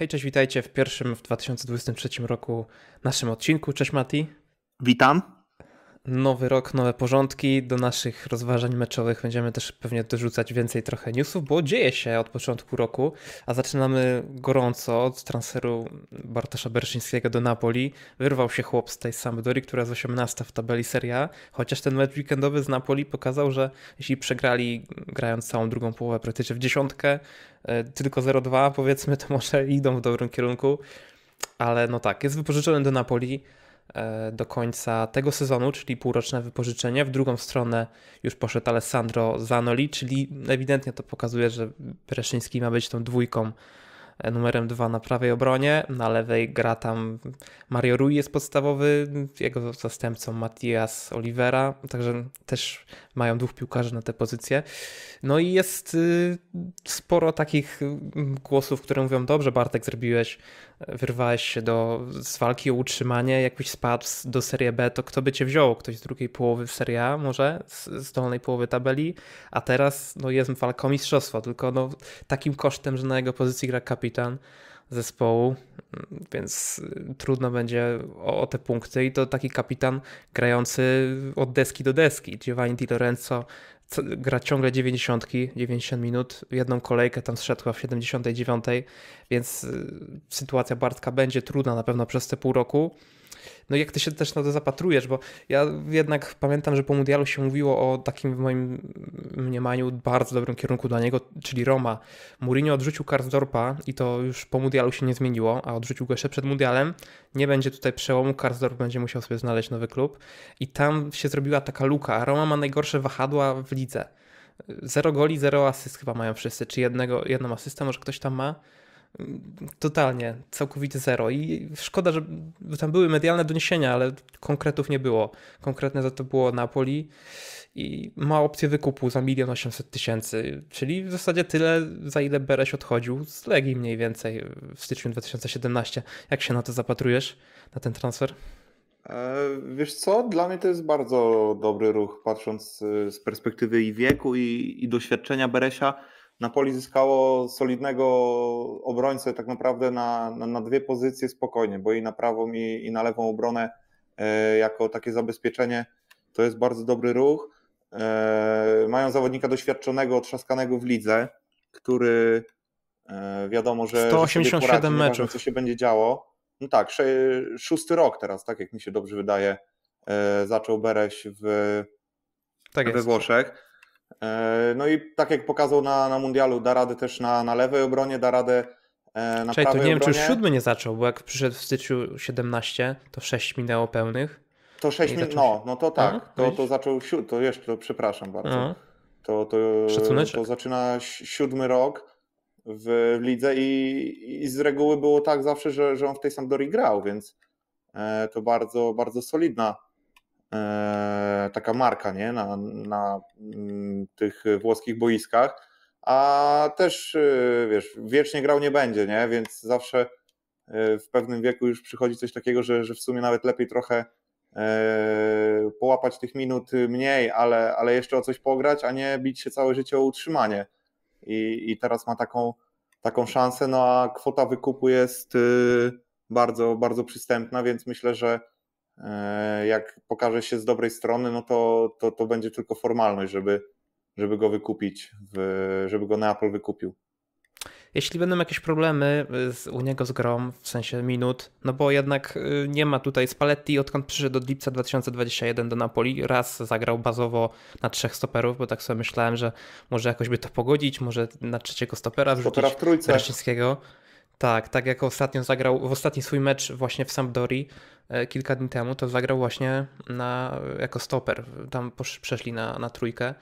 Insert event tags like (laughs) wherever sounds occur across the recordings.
Hej, cześć, witajcie w pierwszym w 2023 roku naszym odcinku. Cześć Mati. Witam nowy rok, nowe porządki. Do naszych rozważań meczowych będziemy też pewnie dorzucać więcej trochę newsów, bo dzieje się od początku roku, a zaczynamy gorąco od transferu Bartosza Berszyńskiego do Napoli. Wyrwał się chłop z tej Sampdori, która jest 18 w tabeli Seria, chociaż ten mecz weekendowy z Napoli pokazał, że jeśli przegrali grając całą drugą połowę praktycznie w dziesiątkę, e, tylko 0-2 powiedzmy, to może idą w dobrym kierunku. Ale no tak, jest wypożyczony do Napoli. E, do końca tego sezonu, czyli półroczne wypożyczenie. W drugą stronę już poszedł Alessandro Zanoli, czyli ewidentnie to pokazuje, że Pereszyński ma być tą dwójką e, numerem dwa na prawej obronie, na lewej gra tam Mario Rui jest podstawowy, jego zastępcą Matias Olivera, także też mają dwóch piłkarzy na te pozycje. No i jest y, sporo takich y, głosów, które mówią, dobrze Bartek zrobiłeś, wyrwałeś się do, z walki o utrzymanie, jakbyś spadł do Serie B, to kto by cię wziął? Ktoś z drugiej połowy w Serie A może, z, z dolnej połowy tabeli, a teraz no, jest walka o mistrzostwo, tylko no, takim kosztem, że na jego pozycji gra kapitan, zespołu, mm, więc y, trudno będzie o, o, te punkty. I to taki kapitan grający od deski do deski. Giovanni Di Lorenzo gra ciągle 90, 90 minut, jedną kolejkę tam zszedł w 79, więc y, sytuacja Bartka będzie trudna na pewno przez te pół roku no jak ty się też na to zapatrujesz, bo ja jednak pamiętam, że po Mundialu się mówiło o takim w moim mniemaniu bardzo dobrym kierunku dla niego, czyli Roma. Mourinho odrzucił Karsdorpa i to już po Mundialu się nie zmieniło, a odrzucił go jeszcze przed Mundialem. Nie będzie tutaj przełomu, Karsdorp będzie musiał sobie znaleźć nowy klub i tam się zrobiła taka luka, Roma ma najgorsze wahadła w lidze. Zero goli, zero asyst chyba mają wszyscy, czy jednego, jedną asystę może ktoś tam ma. Totalnie, całkowicie zero. I szkoda, że tam były medialne doniesienia, ale konkretów nie było. Konkretne za to było Napoli i ma opcję wykupu za milion osiemset tysięcy, czyli w zasadzie tyle, za ile Bereś odchodził z Legii mniej więcej w styczniu 2017. Jak się na to zapatrujesz, na ten transfer? E, wiesz co, dla mnie to jest bardzo dobry ruch, patrząc y, z perspektywy i wieku, i, i doświadczenia Beresia Napoli zyskało solidnego obrońcę tak naprawdę na, na, na dwie pozycje spokojnie, bo i na prawą i, i na lewą obronę e, jako takie zabezpieczenie to jest bardzo dobry ruch. E, mają zawodnika doświadczonego, otrzaskanego w lidze, który e, wiadomo, że 187 poradzi, meczów. Wiem, co się będzie działo. No tak, sze, szósty rok teraz, tak jak mi się dobrze wydaje, e, zaczął Bereś w, tak we Włoszech E, no i tak jak pokazał na, na mundialu, da radę też na, na lewej obronie, da radę e, na Czekaj, to nie obronie. wiem, czy już siódmy nie zaczął, bo jak przyszedł w styczniu 17, to 6 minęło pełnych. To 6 minut, no, no to tak, to, to zaczął, siód... to jeszcze, to przepraszam bardzo. Aha. To, to, to zaczyna siódmy rok w lidze i, i, z reguły było tak zawsze, że, że on w tej Sampdorii grał, więc e, to bardzo, bardzo solidna E, taka marka nie? na, na mm, tych włoskich boiskach, a też e, wiesz, wiecznie grał nie będzie, nie? więc zawsze e, w pewnym wieku już przychodzi coś takiego, że, że w sumie nawet lepiej trochę połapać tych minut mniej, ale, ale jeszcze o coś pograć, a nie bić się całe życie o utrzymanie. I, i teraz ma taką, taką szansę, no a kwota wykupu jest bardzo, bardzo przystępna, więc myślę, że E, jak pokaże się z dobrej strony, no to, to, to będzie tylko formalność, żeby, żeby go wykupić, w, żeby go Neapol wykupił. Jeśli będą jakieś problemy y, z, u niego z grą, w sensie minut, no bo jednak y, nie ma tutaj Spalletti, odkąd przyszedł od lipca 2021 do Napoli, raz zagrał bazowo na trzech stoperów, bo tak sobie myślałem, że może jakoś by to pogodzić, może na trzeciego stopera wrzucić Stopera w trójce. Tak, tak jak ostatnio zagrał, w ostatni swój mecz właśnie w Sampdorii e, kilka dni temu, to zagrał właśnie na, jako stoper. Tam przeszli na, na trójkę.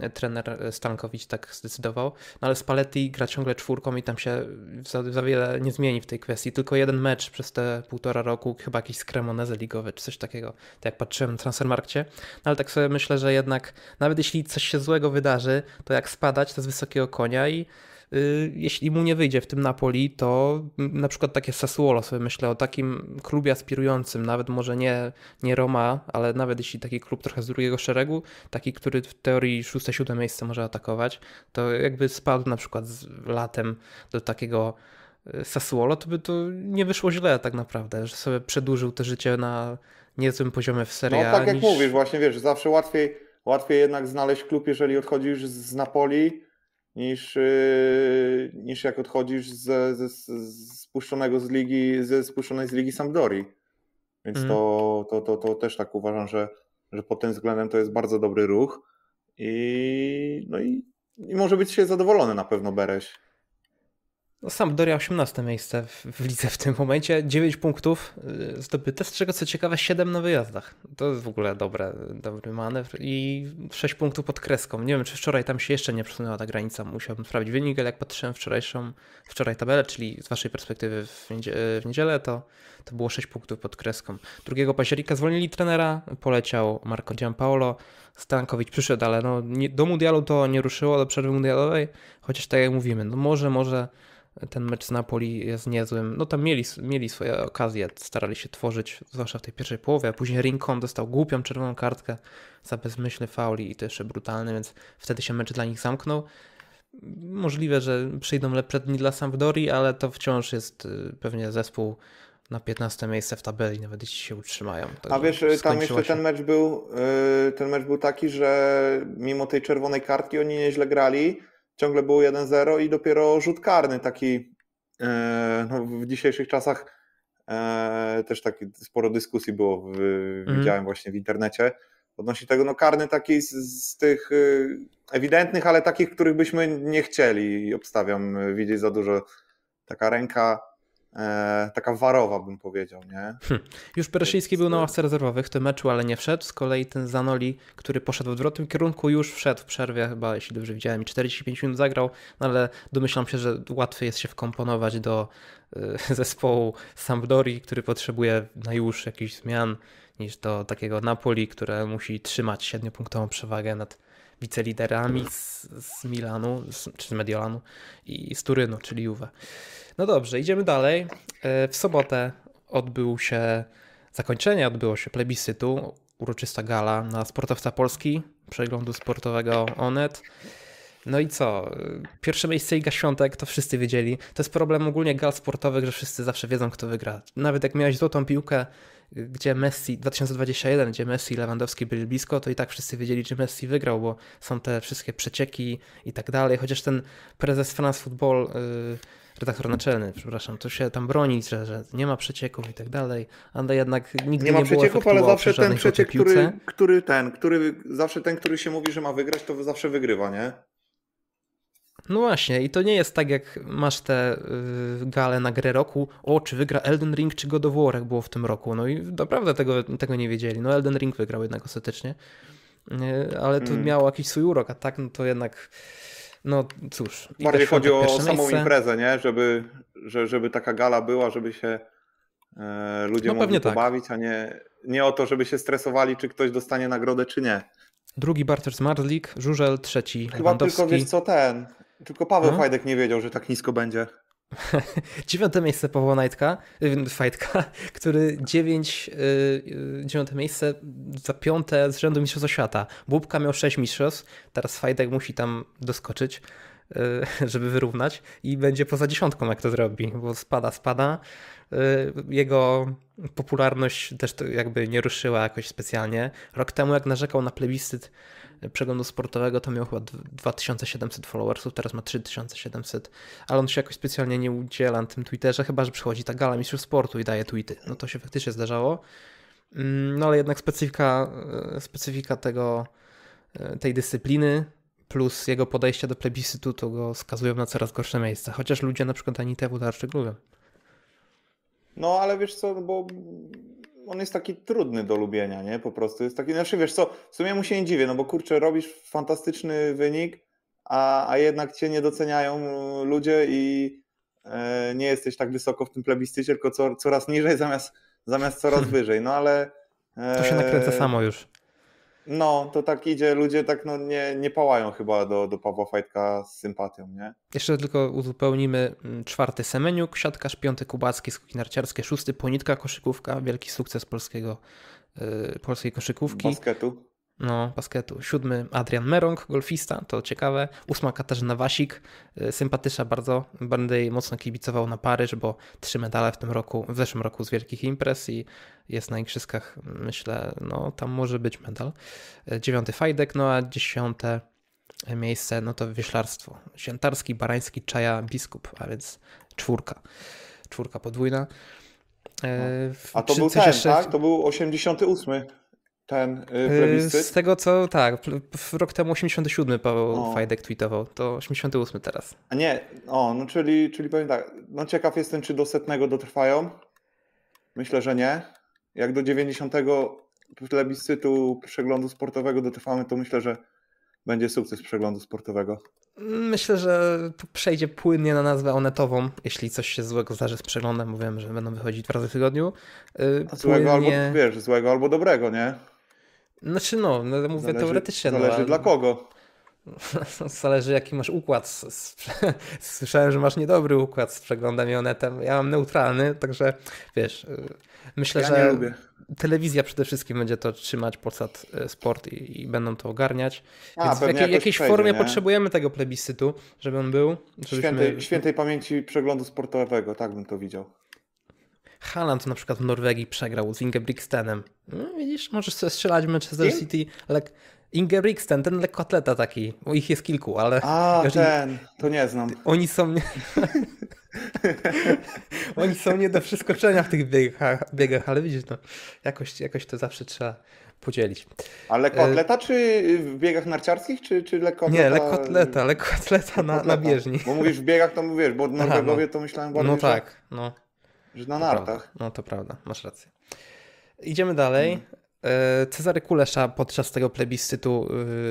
E, trener e, Stankowicz tak zdecydował. No ale Spalletti gra ciągle czwórką i tam się za, za wiele nie zmieni w tej kwestii. Tylko jeden mecz przez te półtora roku, chyba jakiś z Cremoneze ligowy czy coś takiego, tak jak patrzyłem na Transfermarkcie. No ale tak sobie myślę, że jednak nawet jeśli coś się złego wydarzy, to jak spadać, to z wysokiego konia i Y, jeśli mu nie wyjdzie w tym Napoli, to na przykład takie Sassuolo sobie myślę o takim klubie aspirującym, nawet może nie, nie Roma, ale nawet jeśli taki klub trochę z drugiego szeregu, taki, który w teorii 6-7 miejsce może atakować, to jakby spadł na przykład z latem do takiego y, Sassuolo, to by to nie wyszło źle tak naprawdę, że sobie przedłużył to życie na niezłym poziomie w Serie No tak jak niż... mówisz, właśnie wiesz, zawsze łatwiej, łatwiej jednak znaleźć klub, jeżeli odchodzisz z Napoli, niż, y, niż jak odchodzisz ze, ze, spuszczonego z ligi, ze spuszczonej z ligi Sampdori, Więc mm. to, to, to, to też tak uważam, że, że pod tym względem to jest bardzo dobry ruch i, no i, i może być się zadowolony na pewno Bereś. No, Doria 18 miejsce w, w lidze w tym momencie, 9 punktów y, zdobyte, z czego co ciekawe 7 na wyjazdach. To jest w ogóle dobre, dobry manewr i 6 punktów pod kreską. Nie wiem, czy wczoraj tam się jeszcze nie przesunęła ta granica, musiałbym sprawdzić wynik, ale jak patrzyłem wczorajszą, wczoraj tabelę, czyli z waszej perspektywy w, w niedzielę, to, to było 6 punktów pod kreską. 2 października zwolnili trenera, poleciał Marco Giampaolo, Stankowicz przyszedł, ale no, nie, do mundialu to nie ruszyło, do przerwy mundialowej, chociaż tak jak mówimy, no może, może ten mecz z Napoli jest niezłym. No tam mieli, mieli swoje okazje, starali się tworzyć, zwłaszcza w tej pierwszej połowie, a później Rincon dostał głupią czerwoną kartkę za bezmyślny fauli i to jeszcze brutalny, więc wtedy się mecz dla nich zamknął. Możliwe, że przyjdą lepsze dni dla Sampdori, ale to wciąż jest y, pewnie zespół na 15 miejsce w tabeli, nawet jeśli się utrzymają. A wiesz, y, tam jeszcze się... ten mecz był y, ten mecz był taki, że mimo tej czerwonej kartki oni nieźle grali, ciągle był 1-0 i dopiero rzut karny taki e, no, w dzisiejszych czasach e, też tak sporo dyskusji było, mhm. widziałem właśnie w internecie odnośnie tego, no karny taki z, z, tych y, ewidentnych, ale takich, których byśmy nie chcieli obstawiam y, widzieć za dużo. Taka ręka E, taka warowa bym powiedział, nie? Hm. Już Bereszyński był na ławce rezerwowych w tym meczu, ale nie wszedł. Z kolei ten Zanoli, który poszedł w odwrotnym kierunku, już wszedł w przerwie, chyba jeśli dobrze widziałem, 45 minut zagrał, no ale domyślam się, że łatwiej jest się wkomponować do e, (laughs) zespołu Sampdori, który potrzebuje na już jakichś zmian, niż do takiego Napoli, które musi trzymać siedmiopunktową punktową przewagę nad wiceliderami z, z Milanu, z, czy z Mediolanu i z Turynu, czyli Juve. No dobrze, idziemy dalej. E, w sobotę odbył się zakończenie, odbyło się plebiscytu, uroczysta gala na sportowca Polski, przeglądu sportowego Onet. No i co? Pierwsze miejsce Iga Świątek, to wszyscy wiedzieli. To jest problem ogólnie gal sportowych, że wszyscy zawsze wiedzą, kto wygra. Nawet jak miałeś złotą piłkę, gdzie Messi 2021, gdzie Messi i Lewandowski byli blisko, to i tak wszyscy wiedzieli, czy Messi wygrał, bo są te wszystkie przecieki i tak dalej. Chociaż ten prezes France Football, yy, redaktor naczelny, przepraszam, to się tam broni, że, że nie ma przecieków i tak dalej, ale no jednak nigdy nie, ma nie przecieków, ale zawsze ten przeciek, który, który ten, który zawsze ten, który się mówi, że ma wygrać, to zawsze wygrywa, nie? No właśnie, i to nie jest tak, jak masz te y, gale na grę roku, o, czy wygra Elden Ring, czy God of War, jak było w tym roku. No i naprawdę tego, tego nie wiedzieli. No Elden Ring wygrał jednak ostatecznie, y, ale to hmm. miało jakiś swój urok, a tak no to jednak, no cóż. Bardziej chodzi o samą miejsce. imprezę, nie? Żeby, że, żeby taka gala była, żeby się y, ludzie no, mogli tak. pobawić, a nie, nie o to, żeby się stresowali, czy ktoś dostanie nagrodę, czy nie. Drugi Bartosz Zmarzlik, Żurzel, trzeci Chyba tylko wiesz co ten, tylko Paweł hmm? Fajdek nie wiedział, że tak nisko będzie. (laughs) Dziewiąte miejsce Paweł Najtka, Fajtka, który dziewięć, yy, dziewiąte miejsce za piąte z rzędu Mistrzostwa Świata. Bubka miał sześć mistrzostw, teraz Fajdek musi tam doskoczyć, yy, (laughs) żeby wyrównać i będzie poza dziesiątką, jak to zrobi, bo spada, spada. Y, jego popularność też jakby nie ruszyła jakoś specjalnie. Rok temu, jak narzekał na plebiscyt przeglądu sportowego, to miał chyba 2700 followersów, teraz ma 3700, ale on się jakoś specjalnie nie udziela na tym Twitterze, chyba że przychodzi ta gala mistrzów sportu i daje tweety. No to się faktycznie zdarzało. Mm, no ale jednak specyfika, e, specyfika tego, e, tej dyscypliny plus jego podejście do plebiscytu to go skazują na coraz gorsze miejsca, chociaż ludzie na przykład Anitę Włodarczyk lubią. No ale wiesz co, no bo on jest taki trudny do lubienia, nie? Po prostu jest taki, znaczy wiesz co, w sumie mu się nie dziwię, no bo kurczę, robisz fantastyczny wynik, a, a jednak cię nie doceniają e, ludzie i e, nie jesteś tak wysoko w tym plebiscycie, tylko co, coraz niżej zamiast, zamiast coraz (laughs) wyżej, no ale... E, to się nakręca e, samo już. No, to tak idzie, ludzie tak no, nie, nie pałają chyba do, do Pawła Fajtka z sympatią, nie? Jeszcze tylko uzupełnimy mm, czwarty Semeniuk, siatkarz, piąty Kubacki, skoki narciarskie, szósty Ponitka, koszykówka, wielki sukces polskiego, yy, polskiej koszykówki. Basketu no, basketu. Siódmy Adrian Merong, golfista, to ciekawe. Ósma Katarzyna Wasik, y, sympatyczna bardzo. Będę jej mocno kibicował na Paryż, bo trzy medale w tym roku, w zeszłym roku z wielkich imprez i jest na igrzyskach, myślę, no tam może być medal. Y, dziewiąty Fajdek, no a dziesiąte miejsce, no to wieślarstwo. Świętarski, Barański, Czaja, Biskup, a więc czwórka. Czwórka podwójna. Y, no. A to był ten, jeszcze... tak? To był 88 ten y, y, plebiscyt? Z tego co, tak, rok temu 87 Paweł o. Fajdek tweetował, to 88 teraz. A nie, o, no czyli, czyli powiem tak, no ciekaw jestem, czy do setnego dotrwają. Myślę, że nie. Jak do 90 plebiscytu przeglądu sportowego dotrwamy, to myślę, że będzie sukces przeglądu sportowego. Myślę, że przejdzie płynnie na nazwę onetową. Jeśli coś się złego zdarzy z przeglądem, mówiłem, że będą wychodzić dwa razy w tygodniu. Płynnie... Złego albo wiesz, złego albo dobrego, nie? Znaczy no, no mówię zależy, teoretycznie. No, zależy no, dla kogo. (laughs) Zależy jaki masz układ. (laughs) Słyszałem, że masz niedobry układ z przeglądem i onetem. Ja mam neutralny, także wiesz, y, myślę, ja że lubię. telewizja przede wszystkim będzie to trzymać Polsat y, Sport i, i będą to ogarniać. A, Więc w jakiej, jakiejś przejdzie, formie nie? potrzebujemy tego plebiscytu, żeby on był. Żebyśmy... Świętej, świętej pamięci przeglądu sportowego, tak bym to widział. Haaland na przykład w Norwegii przegrał z Ingebrigtsenem. No, widzisz, możesz sobie strzelać Manchester City. Le- Ingebrigtsen, ten lekkoatleta taki, bo ich jest kilku, ale... A, każdy... (laughs) ten, to nie znam. Oni są... (laughs) Oni są nie do przeskoczenia w tych biegach, biegach ale widzisz, no, jakoś, jakoś to zawsze trzeba podzielić. A lekkoatleta czy w biegach narciarskich, czy, czy lekkoatleta? Nie, lekkoatleta, lekkoatleta na, na bieżni. Bo mówisz w biegach, to mówisz, bo no. Norwegowie no. to myślałem no bardziej, tak, No tak, że... no. Że na to nartach. Prawda. No to prawda, masz rację. Idziemy dalej. Hmm. E, Cezary Kulesza podczas tego plebiscytu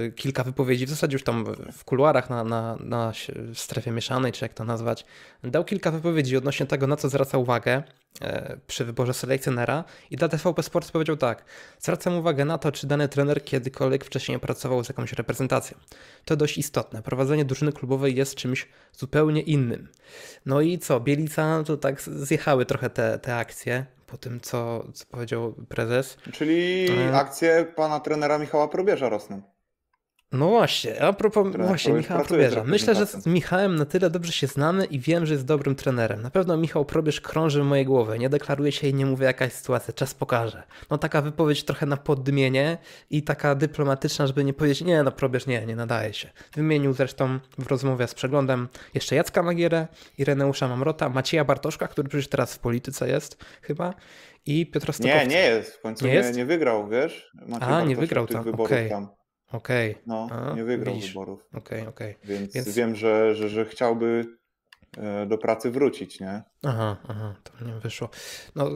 y, kilka wypowiedzi, w zasadzie już tam w kuluarach na, na, na strefie mieszanej, czy jak to nazwać, dał kilka wypowiedzi odnośnie tego, na co zwraca uwagę e, przy wyborze selekcjonera i dla TVP Sports powiedział tak, zwracam uwagę na to, czy dany trener kiedykolwiek wcześniej pracował z jakąś reprezentacją. To dość istotne, prowadzenie drużyny klubowej jest czymś zupełnie innym. No i co, Bielica, to tak zjechały trochę te, te akcje, po tym, co, co powiedział prezes. Czyli e, akcje pana trenera Michała Probierza rosną. No właśnie, a propos, no właśnie, Michała Probierza. Myślę, że z Michałem na tyle dobrze się znamy i wiem, że jest dobrym trenerem. Na pewno Michał Probierz krąży w mojej głowie, nie deklaruje się i nie mówię jakaś sytuacja, czas pokaże. No taka wypowiedź trochę na podmienie i taka dyplomatyczna, żeby nie powiedzieć, nie no Probierz nie, nie nadaje się. Wymienił zresztą w rozmowie z przeglądem jeszcze Jacka Magierę, Ireneusza Mamrota, Macieja Bartoszka, który przecież teraz w polityce jest chyba i Piotra Stokowca. Nie, nie jest, w końcu nie, nie, nie wygrał, wiesz? Maciej A, Bartoszek nie wygrał tam, okej. Okay. Okej. Okay. No, A, nie wygrał widzisz. wyborów. Okej, okay, okej. Okay. Więc, Więc, wiem, że, że, że chciałby e, do pracy wrócić, nie? Aha, aha, to nie wyszło. No,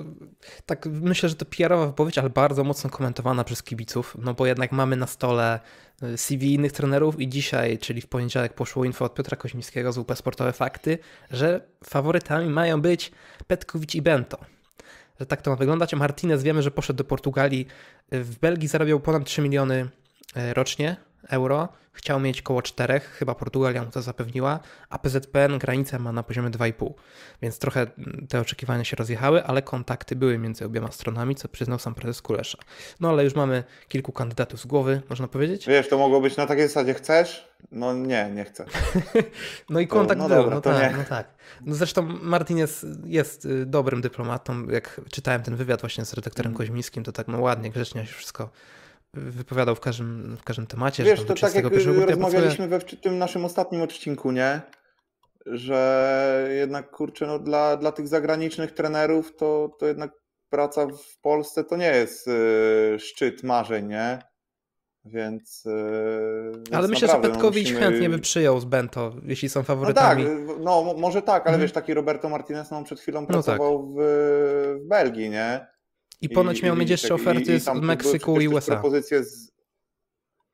tak myślę, że to PR-owa wypowiedź, ale bardzo mocno komentowana przez kibiców, no bo jednak mamy na stole e, CV innych trenerów i dzisiaj, czyli w poniedziałek poszło info od Piotra Koźmińskiego z UP Sportowe Fakty, że faworytami mają być Petkowicz i Bento. Że tak to ma wyglądać. Martinez wiemy, że poszedł do Portugalii. E, w Belgii zarabiał ponad 3 miliony E, rocznie euro. Chciał mieć około 4, chyba Portugalia mu to zapewniła, a PZPN granicę ma na poziomie 2,5, więc trochę mm, te oczekiwania się rozjechały, ale kontakty były między obiema stronami, co przyznał sam prezes Kulesza. No ale już mamy kilku kandydatów z głowy, można powiedzieć. Wiesz, to mogło być na takiej zasadzie, chcesz? No nie, nie chcę. (laughs) no i kontakt to, no był, dobra, no, tak, nie. no tak. No zresztą Martinez jest y, dobrym dyplomatą, jak czytałem ten wywiad właśnie z redaktorem mm. Koźmińskim, to tak no ładnie, grzecznie się wszystko wypowiadał w każdym, w każdym temacie. Wiesz, że to tak jak y, rozmawialiśmy we w tym naszym ostatnim odcinku, nie? Że jednak, kurczę, no dla, dla tych zagranicznych trenerów to, to jednak praca w Polsce to nie jest yy, szczyt marzeń, nie? Więc. Yy, ale myślę, że Petkowicz no, musimy... chętnie by przyjął z Bento, jeśli są faworytami. No tak, no może tak, ale mm. wiesz, taki Roberto Martinez no, przed chwilą no tak. pracował tak. w, w Belgii, nie? I ponoć miał mieć jeszcze oferty z Meksyku i USA. Propozycje z,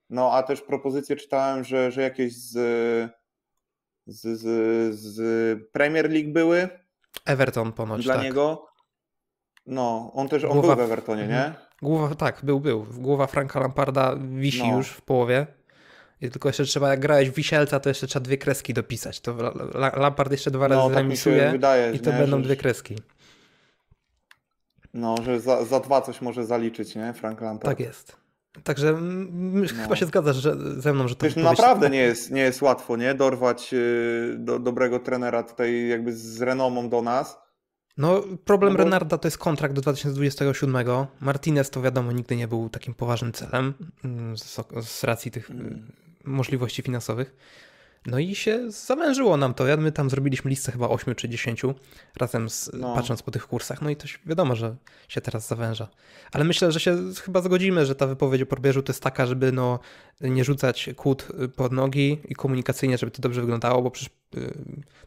no a też propozycje czytałem, że, że jakieś z, z, z, z Premier League były. Everton ponoć, Dla tak. niego. No, on też on Głowa, był w Evertonie, nie? Głowa, tak, był, był. Głowa Franka Lamparda wisi no. już w połowie. I tylko jeszcze trzeba, jak grałeś w Wisielca, to jeszcze trzeba dwie kreski dopisać. To Lampard jeszcze dwa no, razy no, tak remisuje wydaje, i to nie? będą dwie kreski. No, że za, za dwa coś może zaliczyć, nie? Frank Lampard. Tak jest. Także no. chyba się zgadzasz że, ze mną, że to jest naprawdę nie, jest, nie jest łatwo, nie? Dorwać y, do, dobrego trenera tutaj jakby z renomą do nas. No, problem no bo... Renarda to jest kontrakt do 2027. Martinez to wiadomo nigdy nie był takim poważnym celem mm, z, z racji tych mm. mm możliwości finansowych. No i się zawężyło nam to. my tam zrobiliśmy listę chyba 8 czy 10 razem z, no. patrząc po tych kursach. No i to się, wiadomo, że się teraz zawęża. Ale myślę, że się chyba zgodzimy, że ta wypowiedź o probierzu to jest taka, żeby no, nie rzucać kłód y, pod nogi i komunikacyjnie, żeby to dobrze wyglądało, bo przecież y,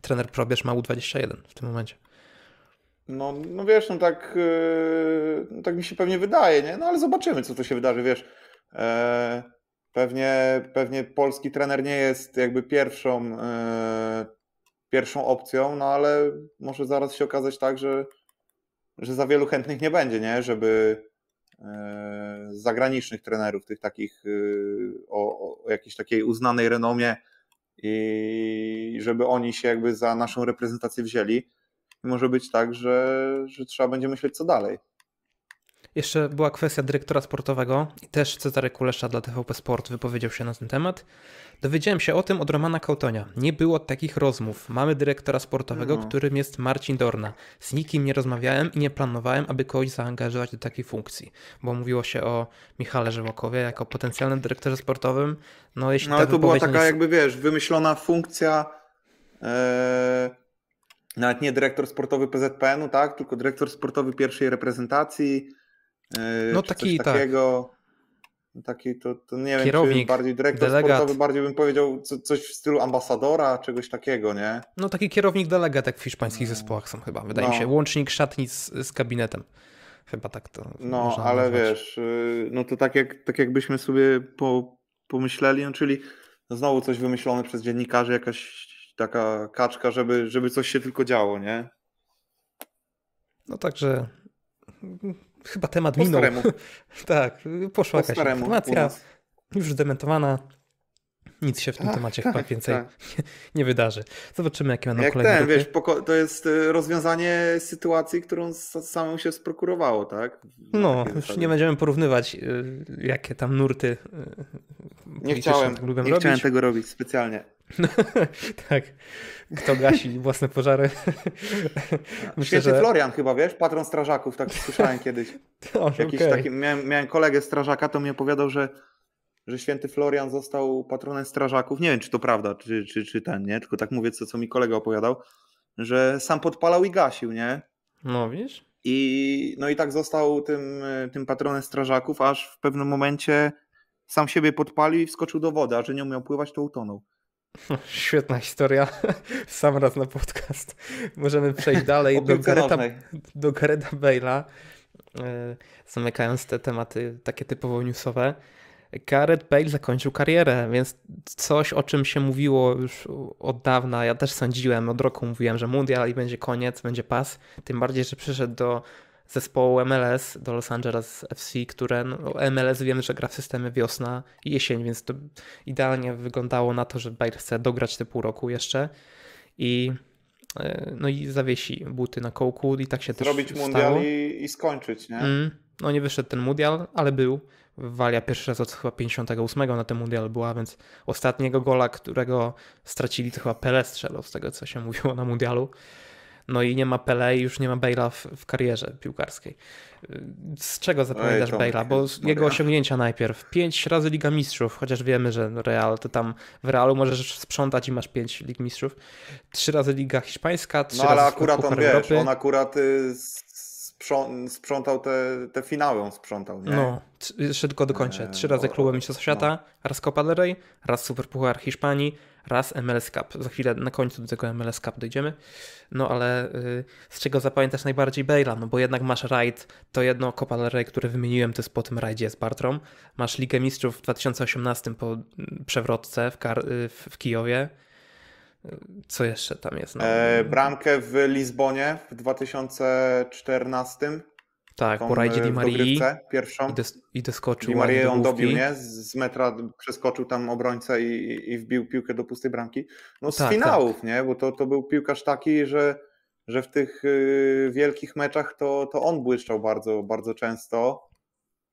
trener probierz ma U21 w tym momencie. No, no wiesz, no tak, yy, tak mi się pewnie wydaje, nie? No ale zobaczymy, co tu się wydarzy, wiesz. Yy Pewnie, pewnie polski trener nie jest jakby pierwszą, e, pierwszą opcją, no ale może zaraz się okazać tak, że, że za wielu chętnych nie będzie, nie? żeby e, zagranicznych trenerów, tych takich e, o, o jakiejś takiej uznanej renomie i żeby oni się jakby za naszą reprezentację wzięli. może być tak, że, że trzeba będzie myśleć co dalej. Jeszcze była kwestia dyrektora sportowego i też Cezary Kulesza dla TVP Sport wypowiedział się na ten temat. Dowiedziałem się o tym od Romana Kautonia. Nie było takich rozmów. Mamy dyrektora sportowego, no. którym jest Marcin Dorna. Z nikim nie rozmawiałem i nie planowałem, aby kogoś zaangażować do takiej funkcji, bo mówiło się o Michale Żyłokowie jako potencjalnym dyrektorze sportowym. No, jeśli no ale to była taka nie... jakby, wiesz, wymyślona funkcja yy, nawet nie dyrektor sportowy PZPN-u, tak, tylko dyrektor sportowy pierwszej reprezentacji, no taki, coś tak. takiego. Tak taki to, to nie Kierownik, wiem, bardziej dyrektor delegat. sportowy, bardziej bym powiedział co, coś w stylu ambasadora, czegoś takiego, nie? No taki kierownik delegat jak w hiszpańskich no. zespołach są chyba, wydaje no. mi się, no. łącznik szatnic z, z kabinetem. Chyba tak to No, ale nazwać. wiesz, y, no to tak, jak, tak jakbyśmy sobie po, pomyśleli, no czyli no znowu coś wymyślone przez dziennikarzy, jakaś taka kaczka, żeby, żeby coś się tylko działo, nie? No także chyba temat po minął. (laughs) tak, poszła po jakaś informacja, już zdementowana nic się w tym Ach, temacie tak, chyba więcej tak. nie, (laughs) nie, wydarzy. Zobaczymy, jakie będą Jak kolejne. Ten, wiesz, to jest y, rozwiązanie sytuacji, którą samą się sprokurowało, tak? No, już nie będziemy porównywać, y, jakie tam nurty. Y, nie chciałem, tak nie robić. chciałem tego robić specjalnie. (laughs) tak. Kto gasi własne pożary? Myślę, Święty że... Florian chyba, wiesz? Patron strażaków, tak słyszałem kiedyś. To, (laughs) Jakiś okay. taki, miałem, miałem kolegę strażaka, to mi opowiadał, że że święty Florian został patronem strażaków. Nie wiem, czy to prawda, czy, czy, czy ten, nie? Tylko tak mówię, co, co mi kolega opowiadał, że sam podpalał i gasił, nie? No wiesz? I, no i tak został tym, tym patronem strażaków, aż w pewnym momencie sam siebie podpalił i wskoczył do wody, a że nie umiał pływać, to utonął. (laughs) Świetna historia. (laughs) Sam raz na podcast. Możemy przejść dalej do Gareta, do Gareta Bale'a. E, zamykając te tematy takie typowo newsowe. Gareth Bale zakończył karierę, więc coś, o czym się mówiło już od dawna, ja też sądziłem, od roku mówiłem, że mundial i będzie koniec, będzie pas, tym bardziej, że przyszedł do zespołu MLS, do Los Angeles FC, które no, MLS wiem, że gra w systemy wiosna i jesień, więc to idealnie wyglądało na to, że Bale chce dograć te pół roku jeszcze i e, no i zawiesi buty na kołku i tak się Zrobić też stało. Zrobić mundial i, i skończyć, nie? Mm, no nie wyszedł ten mundial, ale był Walia pierwszy raz od chyba 58 na tym mundialu była, więc ostatniego gola, którego stracili, to chyba Pele strzelał, z tego co się mówiło na mundialu. No i nie ma Pele i już nie ma Bejla w, w, karierze piłkarskiej. Z czego zapamiętasz Bejla? Bo jego osiągnięcia najpierw. Pięć razy Liga Mistrzów, chociaż wiemy, że Real to tam w Realu możesz sprzątać i masz pięć Lig Mistrzów. Trzy razy Liga Hiszpańska, trzy no, ale akurat on, wiesz, on akurat y, sprzątał te, te finały, on sprzątał. Nie? No, jeszcze tylko dokończę. Trzy razy klubem Mistrzostw no. Świata, no. raz Copa del Rey, raz Puchar Hiszpanii, raz MLS Cup. Za chwilę na końcu do tego MLS Cup dojdziemy. No ale y, z czego zapamiętasz najbardziej Bale'a? No bo jednak masz rajd, to jedno Copa del Rey, które wymieniłem, to jest po tym rajdzie z Bartrom. Masz Ligę Mistrzów w 2018 po mm, przewrotce w, Kar- y, w, w Kijowie co jeszcze tam jest? E, bramkę w Lizbonie w 2014. Tak, po rajdzie e, Di Marii. Pierwszą. I, des, I doskoczył. Di Marię on dobił, nie? Z metra przeskoczył tam obrońcę i, i wbił piłkę do pustej bramki. No z tak, tak. finałów, tak. nie? Bo to, to był piłkarz taki, że, że w tych y, wielkich meczach to, to on błyszczał bardzo, bardzo często.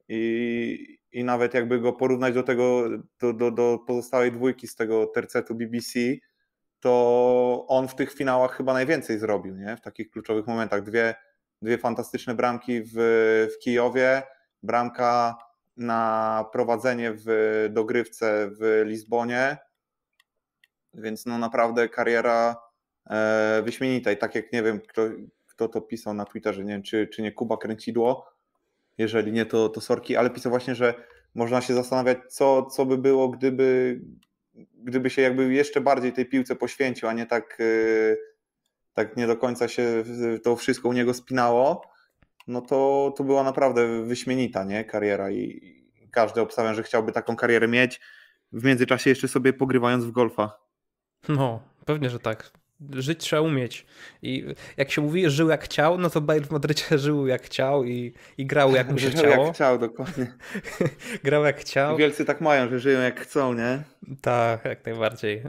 I, I nawet jakby go porównać do tego, do, do, do pozostałej dwójki z tego tercetu BBC, to on w tych finałach chyba najwięcej zrobił, nie? W takich kluczowych momentach. Dwie, dwie fantastyczne bramki w, w Kijowie, bramka na prowadzenie w dogrywce w Lizbonie, więc no naprawdę kariera e, wyśmienita i tak jak nie wiem, kto, kto to pisał na Twitterze, nie wiem, czy, czy nie Kuba Kręcidło, jeżeli nie, to, to sorki, ale pisał właśnie, że można się zastanawiać, co, co by było, gdyby, gdyby się jakby jeszcze bardziej tej piłce poświęcił, a nie tak, e, tak nie do końca się to wszystko u niego spinało, no to, to była naprawdę wyśmienita nie? kariera i każdy obstawiam, że chciałby taką karierę mieć, w międzyczasie jeszcze sobie pogrywając w golfa. No, pewnie, że tak żyć trzeba umieć. I jak się mówi, żył jak chciał, no to Bayern w Madrycie (laughs) żył jak chciał i, i grał jak mu się chciało. Żył jak chciał, dokładnie. (laughs) grał jak chciał. Wielcy tak mają, że żyją jak chcą, nie? Tak, jak najbardziej.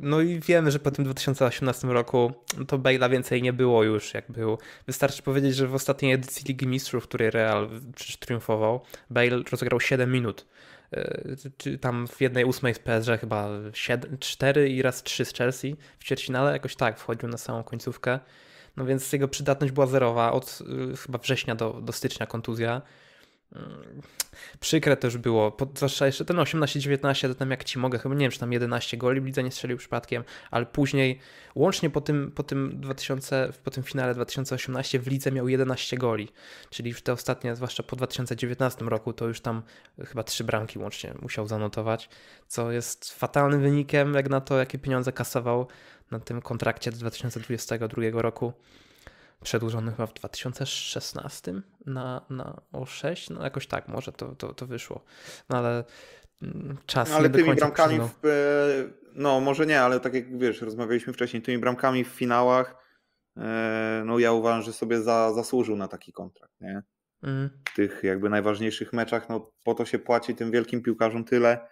No i wiemy, że po tym 2018 roku to Bale'a więcej nie było już, jak był. Wystarczy powiedzieć, że w ostatniej edycji Ligi Mistrzów, w której Real przecież triumfował, Bale rozegrał 7 minut E, czy tam w jednej ósmej z PSG chyba 7, 4 i raz 3 z Chelsea w ćwierćfinale, jakoś tak wchodził na samą końcówkę. No więc jego przydatność była zerowa od e, chyba września do, do stycznia kontuzja. Yy, przykre też było, zwłaszcza jeszcze ten 18-19, to tam jak ci mogę, chyba nie wiem, czy tam 11 goli Blidza nie strzelił przypadkiem, ale później łącznie po tym, po tym 2000, po tym finale 2018 w lidze miał 11 goli, czyli już te ostatnie, zwłaszcza po 2019 roku, to już tam e, chyba trzy bramki łącznie musiał zanotować, co jest fatalnym wynikiem, jak na to, jakie pieniądze kasował na tym kontrakcie do 2022 roku przedłużony chyba w 2016 na, na o 6, no jakoś tak może to, to, to wyszło, no ale mm, czas no, ale tymi bramkami, w, e, no może nie, ale tak jak wiesz, rozmawialiśmy wcześniej, tymi bramkami w finałach, e, no ja uważam, że sobie za, zasłużył na taki kontrakt, nie? Mm. W tych jakby najważniejszych meczach, no po to się płaci tym wielkim piłkarzom tyle,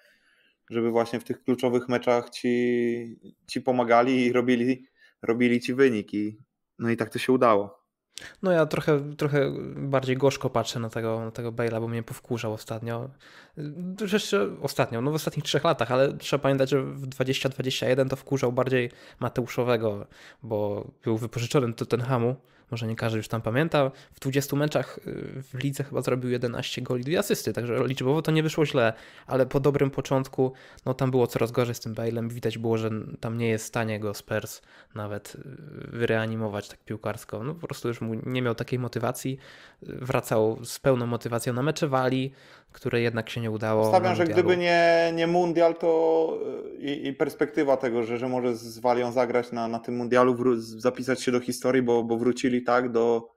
żeby właśnie w tych kluczowych meczach ci, ci pomagali i robili, robili ci wyniki. No i tak to się udało. No ja trochę, trochę bardziej gorzko patrzę na tego, na tego Bale'a, bo mnie powkurzał ostatnio. jeszcze ostatnio, no w ostatnich trzech latach, ale trzeba pamiętać, że w 2021 to wkurzał bardziej Mateuszowego, bo był wypożyczony do Tottenhamu, może nie każdy już tam pamięta. W 20 meczach y, w lidze chyba zrobił 11 goli, 2 asysty, także liczbowo to nie wyszło źle, ale po dobrym początku no tam było coraz gorzej z tym Bale'em. Widać było, że tam nie jest w stanie go Spurs nawet y, wyreanimować tak piłkarsko. No po prostu już mu nie miał takiej motywacji. Y, wracał z pełną motywacją na mecze wali, które jednak się nie udało. Stawiam, że gdyby nie, nie mundial, to y, i, i perspektywa tego, że, że może z walią zagrać na, na tym mundialu, wró- zapisać się do historii, bo, bo wrócili tak do,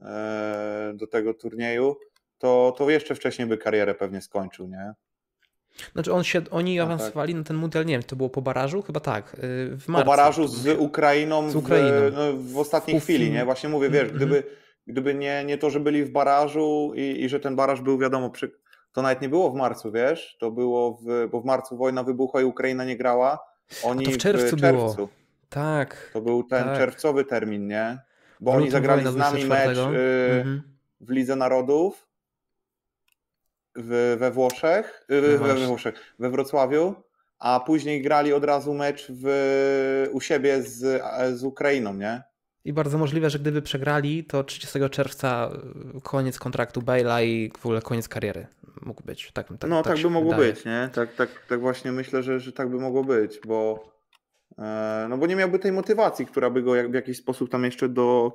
e, do tego turnieju, to, to jeszcze wcześniej by karierę pewnie skończył, nie? Znaczy on się, oni no awansowali tak. na ten mundial, nie wiem, to było po barażu? Chyba tak, y, w marcu. Po barażu z Ukrainą, z Ukrainą. W, no, w ostatniej w chwili, nie? Właśnie mówię, wiesz, mm-hmm. gdyby, gdyby nie, nie to, że byli w barażu i, i że ten baraż był, wiadomo, przy... to nawet nie było w marcu, wiesz? To było, w, bo w marcu wojna wybuchła i Ukraina nie grała. Oni A to w czerwcu, w czerwcu. Było. Tak. To był ten tak. czerwcowy termin, nie? Bo oni zagrali z nami mecz y, mm-hmm. w Lidze Narodów w, we Włoszech, y, no we, we Włoszech, we Wrocławiu, a później grali od razu mecz w, u siebie z, z Ukrainą, nie? I bardzo możliwe, że gdyby przegrali, to 30 czerwca y, koniec kontraktu Bale'a i w ogóle koniec kariery mógł być. Tak, tak, no tak, tak by mogło wydaje. być, nie? Tak, tak, tak właśnie myślę, że, że tak by mogło być, bo, e, no bo nie miałby tej motywacji, która by go w jakiś sposób tam jeszcze do,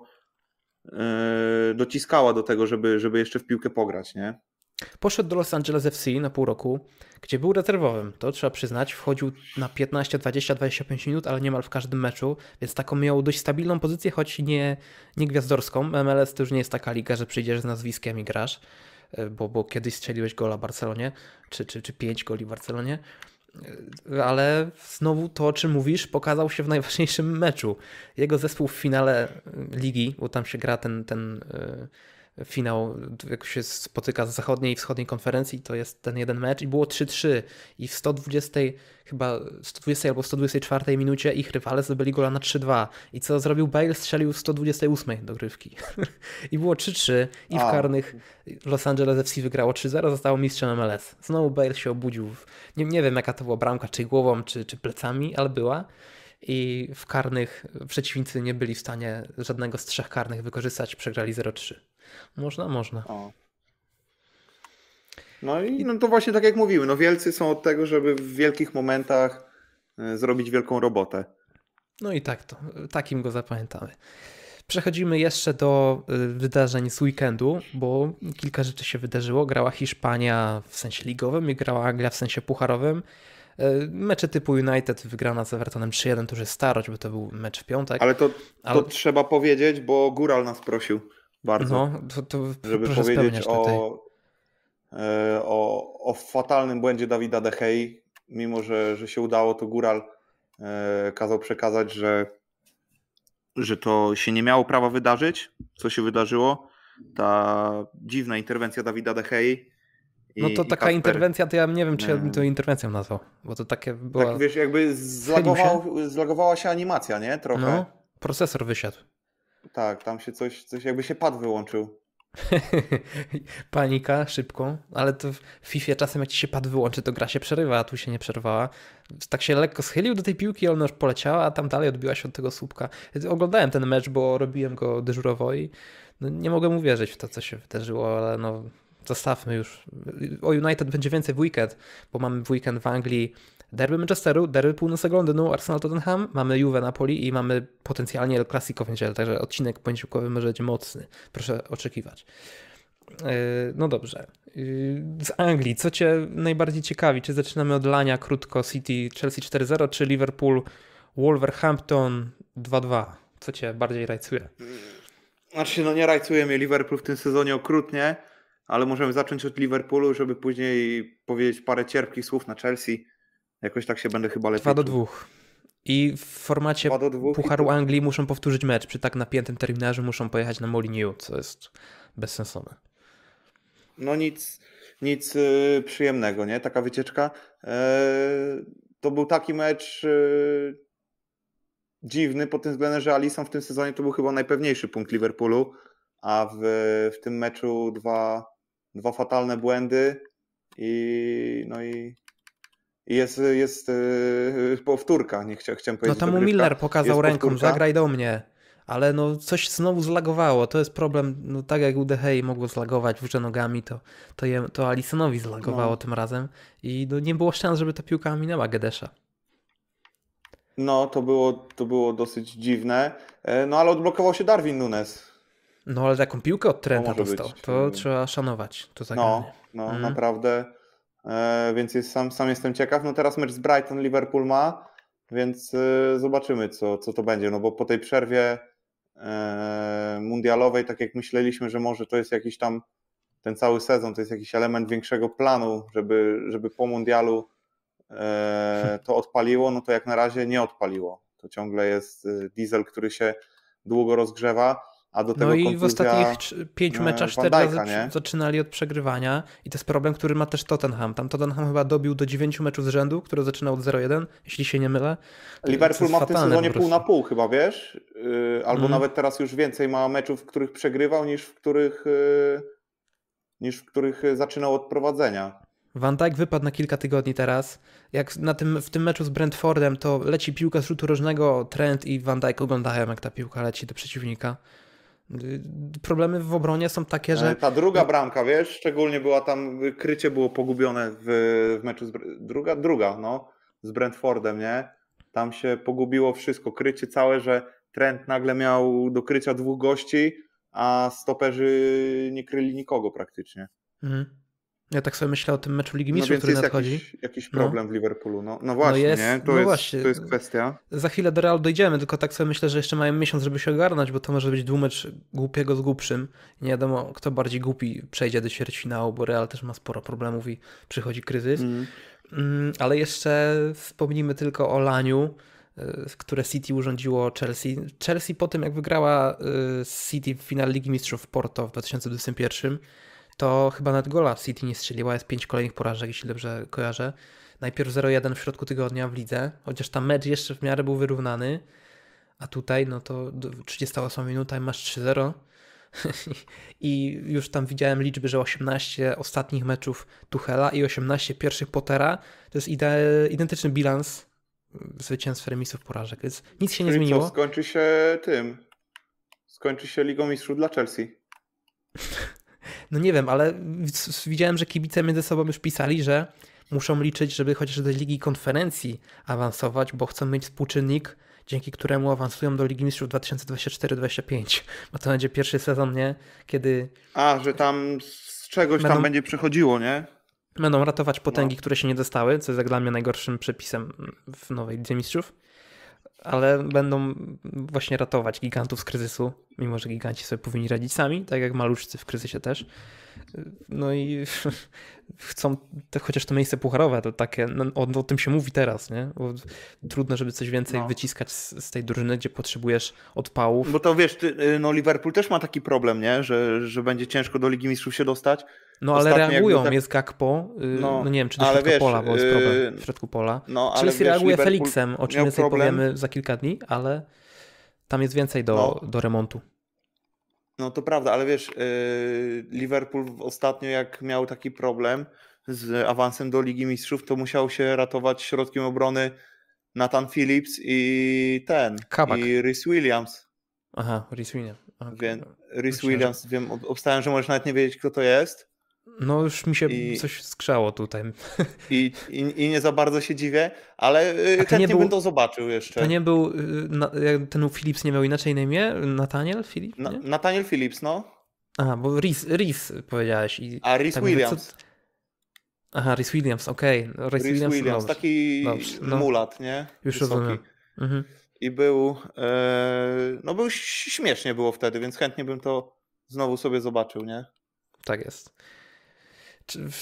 e, dociskała do tego, żeby, żeby jeszcze w piłkę pograć, nie? Poszedł do Los Angeles FC na pół roku, gdzie był rezerwowym. To trzeba przyznać, wchodził na 15, 20, 25 minut, ale niemal w każdym meczu, więc taką miał dość stabilną pozycję, choć nie, nie gwiazdorską. MLS to już nie jest taka liga, że przyjdziesz z nazwiskiem i grasz, e, bo, bo kiedyś strzeliłeś gola Barcelonie, czy, czy, czy 5 goli Barcelonie. E, ale znowu to, o czym mówisz, pokazał się w najważniejszym meczu. Jego zespół w finale ligi, bo tam się gra ten, ten e, finał, jak się spotyka z zachodniej i wschodniej konferencji, to jest ten jeden mecz i było 3-3 i w 120 chyba 120 albo 124 minucie ich rywale zdobyli gola na 3-2 i co zrobił Bale? Strzelił w 128 dogrywki (laughs) i było 3-3 i w karnych Los Angeles FC wygrało 3-0, zostało mistrzem MLS. Znowu Bale się obudził. Nie, nie wiem jaka to była bramka, czy głową, czy, czy plecami, ale była i w karnych przeciwnicy nie byli w stanie żadnego z trzech karnych wykorzystać, przegrali 0-3. Można, można. O. No i no to właśnie tak jak mówiłem no wielcy są od tego, żeby w wielkich momentach e, zrobić wielką robotę. No i tak to, takim go zapamiętamy. Przechodzimy jeszcze do e, wydarzeń z weekendu, bo kilka rzeczy się wydarzyło. Grała Hiszpania w sensie ligowym i grała Anglia w sensie pucharowym. E, mecze typu United wygrana z Evertonem 3-1 to już jest starość, bo to był mecz w piątek. Ale to, to Ale... trzeba powiedzieć, bo Góral nas prosił bardzo, no, to, to żeby powiedzieć o, e, o, o, fatalnym błędzie Dawida Dehej, Mimo, że, że się udało, to Góral e, kazał przekazać, że, że to się nie miało prawa wydarzyć, co się wydarzyło. Ta dziwna interwencja Dawida Dehej. I, no to taka interwencja, to ja nie wiem, czy ja bym to interwencją nazwał, bo to takie była... Tak, wiesz, jakby zlagował, się? zlagowała się animacja, nie? Trochę. No, procesor wysiadł. Tak, tam się coś, coś jakby się pad wyłączył. (laughs) Panika, szybką, ale to w FIFA czasem jak ci się pad wyłączy, to gra się przerywa, a tu się nie przerwała. Tak się lekko schylił do tej piłki, ona już poleciała, a tam dalej odbiła się od tego słupka. Oglądałem ten mecz, bo robiłem go dyżurowo i no nie mogłem uwierzyć w to, co się wydarzyło, ale no Zostawmy już. O United będzie więcej w weekend, bo mamy w weekend w Anglii derby Manchesteru, derby północnego Londynu, Arsenal Tottenham, mamy Juve Napoli i mamy potencjalnie El Clasico w niedzielę, także odcinek poniedziałkowy może być mocny. Proszę oczekiwać. E, no dobrze. E, z Anglii, co Cię najbardziej ciekawi? Czy zaczynamy od lania krótko City Chelsea 4-0, czy Liverpool Wolverhampton 2-2? Co Cię bardziej rajcuje? Znaczy, no nie rajcuje mnie Liverpool w tym sezonie okrutnie ale możemy zacząć od Liverpoolu, żeby później powiedzieć parę cierpkich słów na Chelsea. Jakoś tak się będę chyba lepiej. 2 do 2. I w formacie Pucharu Anglii muszą powtórzyć mecz. Przy tak napiętym terminarzu muszą pojechać na Molineux, co jest bezsensowne. No nic, nic y, przyjemnego, nie? Taka wycieczka. E, to był taki mecz y, dziwny pod tym względem, że Alisson w tym sezonie to był chyba najpewniejszy punkt Liverpoolu, a w, w tym meczu dwa dwa fatalne błędy i no i, jest, jest yy, powtórka, nie chcia, chciałem powiedzieć. No tam mu Miller pokazał jest ręką, powtórka. zagraj do mnie, ale no coś znowu zlagowało, to jest problem, no tak jak u UDHI mogło zlagować wrzucze nogami, to, to, je, to Alisonowi zlagowało no. tym razem i no, nie było szans, żeby ta piłka minęła Gedesza. No, to było, to było dosyć dziwne. E, no, ale odblokował się Darwin Nunes no ale taką piłkę od Trenta to dostał. Być. To y, trzeba szanować to No, no mhm. naprawdę. E, więc jest, sam, sam jestem ciekaw. No teraz mecz z Brighton Liverpool ma, więc y, zobaczymy co, co to będzie. No bo po tej przerwie e, mundialowej, tak jak myśleliśmy, że może to jest jakiś tam ten cały sezon, to jest jakiś element większego planu, żeby, żeby po mundialu e, (laughs) to odpaliło, no to jak na razie nie odpaliło. To ciągle jest y, diesel, który się długo rozgrzewa. A do no tego no i w ostatnich pięciu e, meczach cztery razy nie? zaczynali od przegrywania i to jest problem, który ma też Tottenham. Tam Tottenham chyba dobił do dziewięciu meczów z rzędu, które zaczynał od 0-1, jeśli się nie mylę. E, Liverpool ma w tym sezonie pół na pół chyba, wiesz? E, albo mm. nawet teraz już więcej ma meczów, w których przegrywał niż w których, niż w których zaczynał od prowadzenia. Van Dijk wypadł na kilka tygodni teraz. Jak na tym, w tym meczu z Brentfordem to leci piłka z rzutu rożnego, Trent i Van Dijk oglądają jak ta piłka leci do przeciwnika. Y, problemy w obronie są takie, że. E, ta druga bramka, wiesz, szczególnie była tam, krycie było pogubione w, w meczu z. Druga, druga, no, z Brentfordem, nie? Tam się pogubiło wszystko, krycie całe, że Trent nagle miał do krycia dwóch gości, a stoperzy nie kryli nikogo praktycznie. Mhm. Ja tak sobie myślę o tym meczu Ligi no Mistrzów, no który jest nadchodzi. Jakiś, jakiś no. problem no. w Liverpoolu. No, no właśnie, no jest, To, no jest, właśnie. to jest kwestia. Za chwilę do Realu dojdziemy, tylko tak sobie myślę, że jeszcze mają miesiąc, żeby się ogarnąć, bo to może być dwumecz głupiego z głupszym. Nie wiadomo, kto bardziej głupi przejdzie do finału, bo Real też ma sporo problemów i przychodzi kryzys. Mm. mm ale jeszcze wspomnijmy tylko o Laniu, y, które City urządziło Chelsea. Chelsea po tym, jak wygrała y, City w finale Ligi Mistrzów w Porto w 2021 to chyba nawet gola City nie strzeliła. Jest pięć kolejnych porażek, jeśli dobrze kojarzę. Najpierw 0-1 w środku tygodnia w lidze, chociaż tam mecz jeszcze w miarę był wyrównany, a tutaj no to 38 minuta i masz 3-0. (laughs) I już tam widziałem liczby, że 18 ostatnich meczów Tuchela i 18 pierwszych Pottera. To jest identyczny bilans zwycięstw, remisów, porażek. Więc nic się Czyli nie zmieniło. Co, skończy się tym. Skończy się Ligą Mistrzów dla Chelsea no nie wiem, ale widziałem, że kibice między sobą już pisali, że muszą liczyć, żeby chociaż do Ligi Konferencji awansować, bo chcą mieć współczynnik, dzięki któremu awansują do Ligi Mistrzów 2024-2025. Bo to będzie pierwszy sezon, nie? Kiedy... A, że tam z czegoś będą... tam będzie przychodziło, nie? Będą ratować potęgi, no. które się nie dostały, co jest dla mnie najgorszym przepisem w nowej Lidze Mistrzów ale będą właśnie ratować gigantów z kryzysu, mimo że giganci sobie powinni radzić sami, tak jak maluszcy w kryzysie też. No i (laughs) chcą, chociaż to miejsce pucharowe, to takie, no, o, o, tym się mówi teraz, nie? Bo trudno, żeby coś więcej no. wyciskać z, z, tej drużyny, gdzie potrzebujesz odpałów. Bo to wiesz, ty, y, no Liverpool też ma taki problem, nie? Że, że będzie ciężko do Ligi Mistrzów się dostać. No Ostatnio ale reagują, tak... jest Gakpo, y, no, no, nie wiem, czy do środka wiesz, pola, bo jest problem y, w środku pola. No, Chelsea wiesz, reaguje Liverpool Felixem, o czym więcej problem. powiemy za kilka dni, ale tam jest więcej do, no. do remontu. No to prawda, ale wiesz, e, Liverpool ostatnio jak miał taki problem z awansem do Ligi Mistrzów, to musiał się ratować środkiem obrony Nathan Phillips i ten, Kabak. i Rhys Williams. Aha, Rhys Williams. Okay. Rhys Williams, wiem, obstawiam, że możesz nawet nie wiedzieć, kto to jest. No już mi się I, coś skrzało tutaj. I, i, I, nie za bardzo się dziwię, ale y, chętnie był, bym to zobaczył jeszcze. To nie był, y, ten Philips nie miał inaczej na imię? Nathaniel Philips? Na, Nathaniel Philips, no. Aha, bo Reese, Reese powiedziałeś. I A Reese tak Williams. Co... Aha, Reese Williams, okej. Okay. Reese, Reese Williams, taki dobrze, no. mulat, nie? Już Wysoki. rozumiem. Mhm. I był, e, no był śmiesznie było wtedy, więc chętnie bym to znowu sobie zobaczył, nie? Tak jest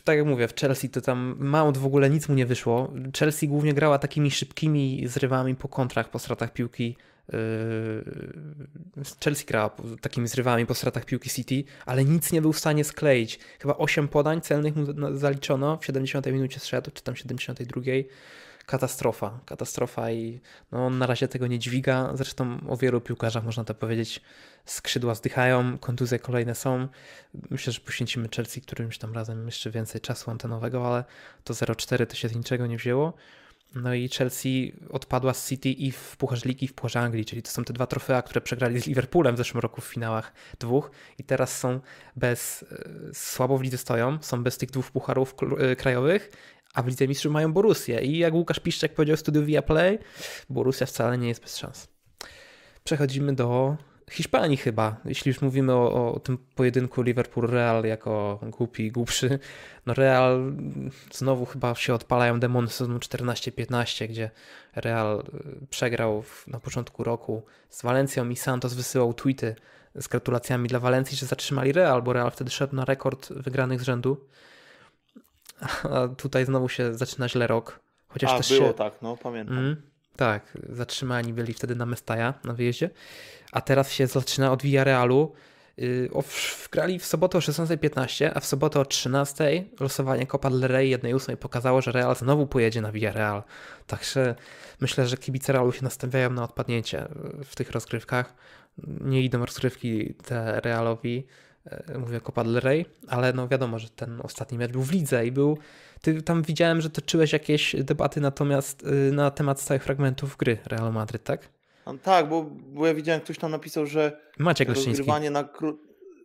tak jak mówię, w Chelsea to tam Mount w ogóle nic mu nie wyszło. Chelsea głównie grała takimi szybkimi zrywami po kontrach, po stratach piłki. Yy, Chelsea grała takimi zrywami po stratach piłki City, ale nic nie był w stanie skleić. Chyba 8 podań celnych mu zaliczono w 70 minucie zszedł, czy tam 72 katastrofa, katastrofa i no, on na razie tego nie dźwiga. Zresztą o wielu piłkarzach można to powiedzieć. Skrzydła zdychają, kontuzje kolejne są. Myślę, że poświęcimy Chelsea którymś tam razem jeszcze więcej czasu antenowego, ale to 0-4 to się z niczego nie wzięło. No i Chelsea odpadła z City i w Pucharze Ligi, i w Pucharze Anglii, czyli to są te dwa trofea, które przegrali z Liverpoolem w zeszłym roku w finałach dwóch i teraz są bez, e, słabo w lidze stoją, są bez tych dwóch pucharów e, krajowych a w Lidze Mistrzów mają Borusję I jak Łukasz Piszczek powiedział w studiu Via Play, Borussia wcale nie jest bez szans. Przechodzimy do Hiszpanii chyba, jeśli już mówimy o, o tym pojedynku Liverpool-Real jako głupi i głupszy. No Real znowu chyba się odpalają demony sezonu 14-15, gdzie Real y, przegrał w, na początku roku z Walencją i Santos wysyłał tweety z gratulacjami dla Walencji, że zatrzymali Real, bo Real wtedy szedł na rekord wygranych z rzędu a tutaj znowu się zaczyna źle rok. Chociaż a, też było się... tak, no pamiętam. Mm, tak, zatrzymani byli wtedy na Mestaja na wyjeździe, a teraz się zaczyna od Villarealu. Y, wgrali w sobotę o 16.15, a w sobotę o 13.00 losowanie Copa del Rey 1.8 pokazało, że Real znowu pojedzie na Villarreal. Także myślę, że kibice Realu się nastawiają na odpadnięcie w tych rozgrywkach. Nie idą rozgrywki te Realowi E, mówię jako Padel Rey, ale no wiadomo, że ten ostatni mecz był w lidze i był, ty tam widziałem, że toczyłeś jakieś debaty natomiast y, na temat stałych fragmentów gry Real Madryt, tak? tak, bo, bo ja widziałem, ktoś tam napisał, że Maciek rozgrywanie na kró...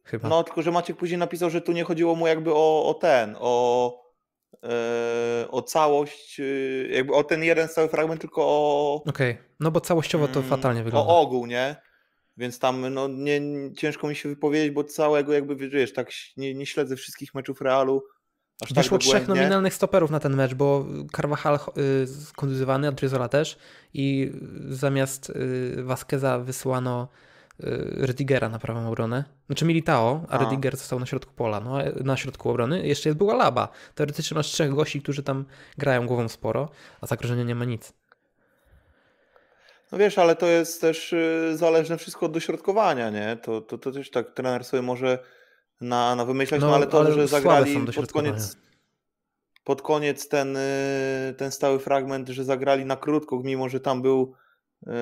Chyba. No, tylko że Maciek później napisał, że tu nie chodziło mu jakby o, o ten, o, e, o całość, y, jakby o ten jeden stały fragment, tylko o... Okej, okay. no bo całościowo to mm, fatalnie wygląda. O ogół, nie? Więc tam no, nie, ciężko mi się wypowiedzieć, bo całego jakby wiesz, tak nie, nie śledzę wszystkich meczów Realu. Aż tak Wyszło tak trzech nominalnych stoperów na ten mecz, bo Carvajal skonduzowany, y, Adriozola też i zamiast y, Vasqueza wysłano y, Rydigera na prawą obronę. Znaczy Militao, a, a. Rydiger został na środku pola, no, e, na środku obrony. Jeszcze jest była Laba. Teoretycznie masz trzech gości, którzy tam grają głową sporo, a zagrożenia nie ma nic. No wiesz, ale to jest też y, zależne wszystko od dośrodkowania, nie? To, to, to też tak trener sobie może na, na wymyślać, no, no ale to, ale że zagrali pod koniec, pod koniec ten, y, ten stały fragment, że zagrali na krótko, mimo że tam był yy,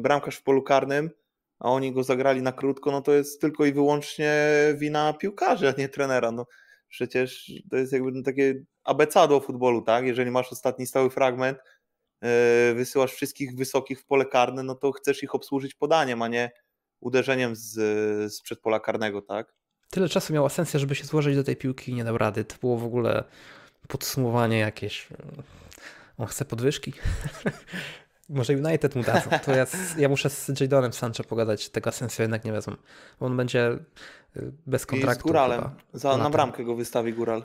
bramkarz w polu karnym, a oni go zagrali na krótko, no to jest tylko i wyłącznie wina piłkarzy, a nie trenera. No, przecież to jest jakby takie abecadło futbolu, tak? Jeżeli masz ostatni stały fragment, E, wysyłasz wszystkich wysokich w pole karne, no to chcesz ich obsłużyć podaniem, a nie uderzeniem z, z przedpola karnego, tak? Tyle czasu miała sensja, żeby się złożyć do tej piłki i nie dał rady. To było w ogóle podsumowanie jakieś. Mm, on chce podwyżki? (laughs) Może United mu dadzą. To ja, ja muszę z Jadonem Sancho pogadać, tego Asensio jednak nie wezmą. On będzie y, bez kontraktu. I z Góralem. Za, na, na bramkę go wystawi Góral.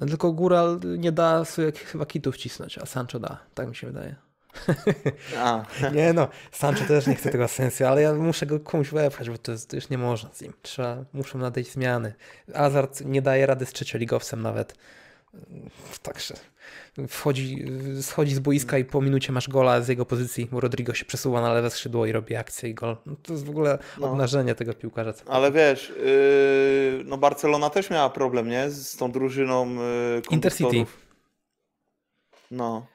No tylko Góral nie da sobie chyba kitu wcisnąć, a Sancho da, tak mi się wydaje. A. (laughs) nie no, Sancho też nie chce tego sensu, ale ja muszę go komuś wepchać, bo to, jest, to już nie można z nim. Trzeba, muszą nadejść zmiany. Azart nie daje rady z trzecioligowcem nawet. Także wchodzi, schodzi z boiska i po minucie masz gola z jego pozycji, bo Rodrigo się przesuwa na lewe skrzydło i robi akcję i gol. No to jest w ogóle no. obnażenie tego piłkarza. Ale wiesz, yy, no Barcelona też miała problem, nie? Z tą drużyną yy, Intercity. No.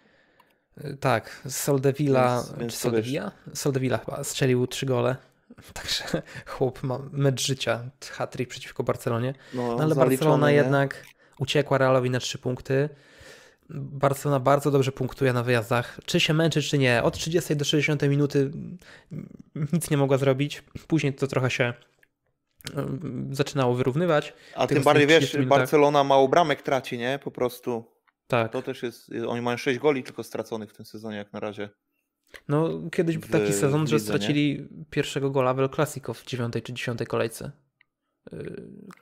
Yy, tak, Soldevilla, więc, czy Soldevilla? Soldevilla chyba strzelił trzy gole. (laughs) Także chłop ma mecz życia, hat przeciwko Barcelonie. No, no ale Barcelona nie? jednak uciekła Realowi na 3 punkty. Barcelona bardzo dobrze punktuje na wyjazdach. Czy się męczy, czy nie. Od 30 do 60 minuty nic nie mogła zrobić. Później to trochę się zaczynało wyrównywać. A tym bardziej wiesz, minutach... Barcelona mało bramek traci, nie? Po prostu. Tak. To też jest. Oni mają 6 goli tylko straconych w tym sezonie, jak na razie. No, kiedyś był taki sezon, że stracili pierwszego gola w El Clasico w 9 czy 10 kolejce. Y,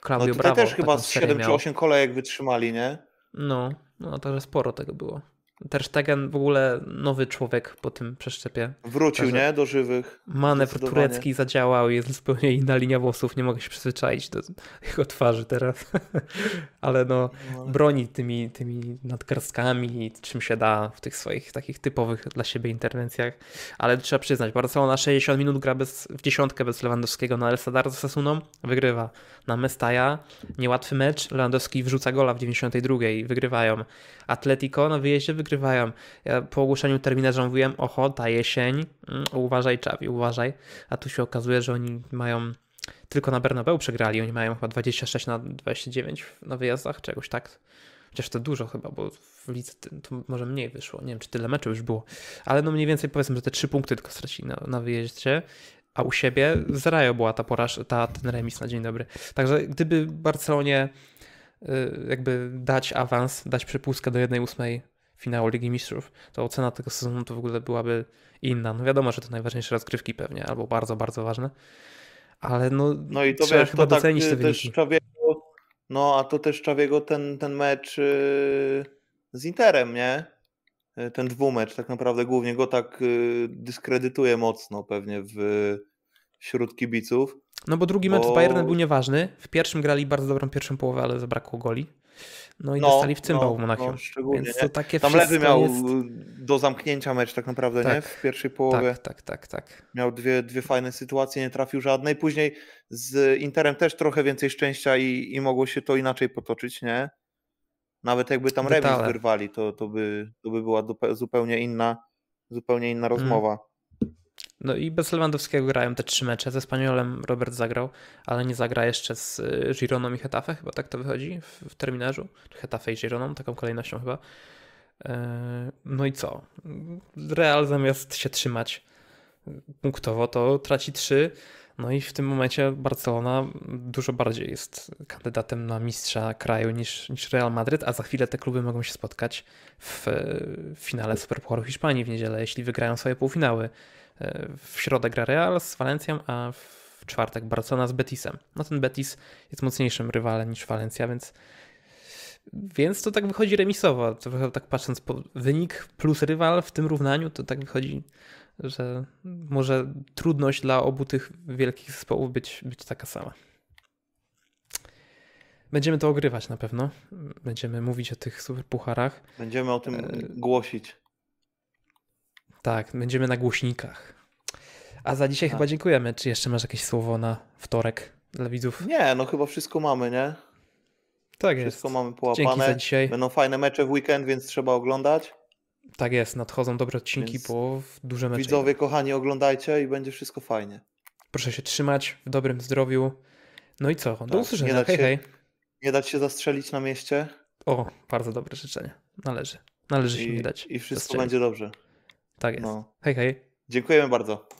Claudio no, Brawo. też chyba 7 czy 8 kolejek wytrzymali, nie? No, no także sporo tego było. Ter Stegen w ogóle nowy człowiek po tym przeszczepie. Wrócił, Także nie? Do żywych. Manewr turecki zadziałał, jest zupełnie inna linia włosów, nie mogę się przyzwyczaić do jego twarzy teraz. (laughs) Ale no, no broni tymi, tymi nadgarstkami, czym się da w tych swoich takich typowych dla siebie interwencjach. Ale trzeba przyznać, Barcelona 60 minut gra bez, w dziesiątkę bez Lewandowskiego na no, El Sadar z Sasuną, wygrywa. Na Mestaja niełatwy mecz, Lewandowski wrzuca gola w 92, wygrywają. Atletico na wyjeździe wygrywa ja po ogłoszeniu terminarza mówiłem, oho, ta jesień, mm, uważaj Czawi, uważaj. A tu się okazuje, że oni mają tylko na Bernabeu przegrali, oni mają chyba 26 na 29 na wyjazdach, czegoś tak. Chociaż to dużo chyba, bo w lidze to może mniej wyszło. Nie wiem, czy tyle meczów już było. Ale no mniej więcej powiedzmy, że te trzy punkty tylko stracili na, na wyjeździe a u siebie z Rajo była ta porażka ta, ten remis na dzień dobry. Także gdyby Barcelonie y, jakby dać awans, dać przypustkę do 1 finału Ligi Mistrzów, to ocena tego sezonu to w ogóle byłaby inna. No wiadomo, że to najważniejsze rozgrywki pewnie, albo bardzo, bardzo ważne, ale no, no i to trzeba wiesz, chyba to tak, docenić tak, te y, wyniki. Czawiego, no a to też Czawiego ten, ten mecz yy, z Interem, nie? Y, ten dwumecz tak naprawdę głównie go tak yy, dyskredytuje mocno pewnie w, wśród kibiców. No bo drugi mecz bo... z Bayernem był nieważny. W pierwszym grali bardzo dobrą pierwszą połowę, ale zabrakło goli. No i no, dostali w cymbał no, w Monachium. No, Więc to takie Tam lewy miał jest... do zamknięcia mecz tak naprawdę, tak, nie? W pierwszej połowie. Tak, tak, tak. tak. Miał dwie, dwie fajne sytuacje, nie trafił żadnej. Później z Interem też trochę więcej szczęścia i, i mogło się to inaczej potoczyć, nie? Nawet jakby tam Detale. remis wyrwali, to, to, by, to by była zupełnie inna, zupełnie inna mhm. rozmowa. No i bez Lewandowskiego grają te trzy mecze. Ze Spaniolem Robert zagrał, ale nie zagra jeszcze z y, Gironą i Hetafe, chyba tak to wychodzi w, terminarzu. Hetafe i Gironą, taką kolejnością chyba. E, no i co? Real zamiast się trzymać punktowo, to traci trzy. No i w tym momencie Barcelona dużo bardziej jest kandydatem na mistrza kraju niż, niż Real Madryt, a za chwilę te kluby mogą się spotkać w, w e, finale Superpucharu Hiszpanii w niedzielę, jeśli wygrają swoje półfinały. W środę gra Real z Walencją, a w czwartek Barcelona z Betisem. No ten Betis jest mocniejszym rywalem niż Walencja, więc więc to tak wychodzi remisowo. Trochę tak patrząc po wynik plus rywal w tym równaniu, to tak wychodzi, że może trudność dla obu tych wielkich zespołów być, być taka sama. Będziemy to ogrywać na pewno. Będziemy mówić o tych super pucharach. Będziemy o tym e, głosić. Tak, będziemy na głośnikach. A za dzisiaj tak. chyba dziękujemy. Czy jeszcze masz jakieś słowo na wtorek dla widzów? Nie, no chyba wszystko mamy, nie? Tak jest. Wszystko mamy połapane. Dzięki za dzisiaj. Będą fajne mecze w weekend, więc trzeba oglądać. Tak jest, nadchodzą dobre odcinki, więc bo duże mecze. Widzowie, kochani, oglądajcie i będzie wszystko fajnie. Proszę się trzymać w dobrym zdrowiu. No i co? Do tak, usłyszenia. Nie dać, hej, się, hej. nie dać się zastrzelić na mieście. O, bardzo dobre życzenie. Należy. Należy I, się nie dać. I wszystko zastrzelić. będzie dobrze. Tak jest. No. Hej, hej. Dziękujemy bardzo.